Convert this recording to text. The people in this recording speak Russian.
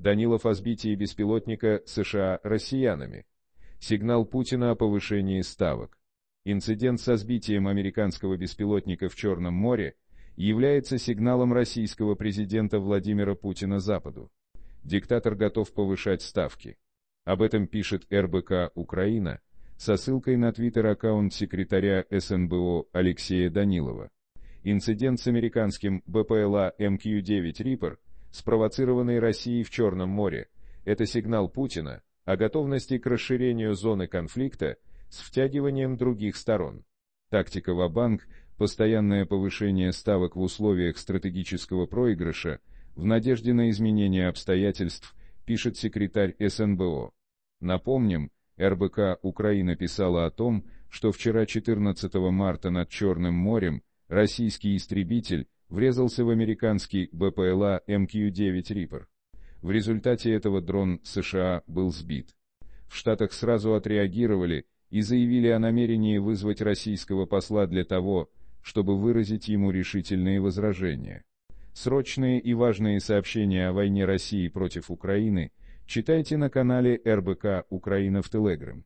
Данилов о сбитии беспилотника США россиянами. Сигнал Путина о повышении ставок. Инцидент со сбитием американского беспилотника в Черном море является сигналом российского президента Владимира Путина Западу. Диктатор готов повышать ставки. Об этом пишет РБК «Украина» со ссылкой на твиттер-аккаунт секретаря СНБО Алексея Данилова. Инцидент с американским БПЛА МК-9 Reaper спровоцированный Россией в Черном море. Это сигнал Путина о готовности к расширению зоны конфликта с втягиванием других сторон. Тактика Вабанк – постоянное повышение ставок в условиях стратегического проигрыша в надежде на изменение обстоятельств, пишет секретарь СНБО. Напомним, РБК Украина писала о том, что вчера 14 марта над Черным морем российский истребитель врезался в американский БПЛА МК-9 Reaper. В результате этого дрон США был сбит. В Штатах сразу отреагировали и заявили о намерении вызвать российского посла для того, чтобы выразить ему решительные возражения. Срочные и важные сообщения о войне России против Украины читайте на канале РБК «Украина» в Телеграм.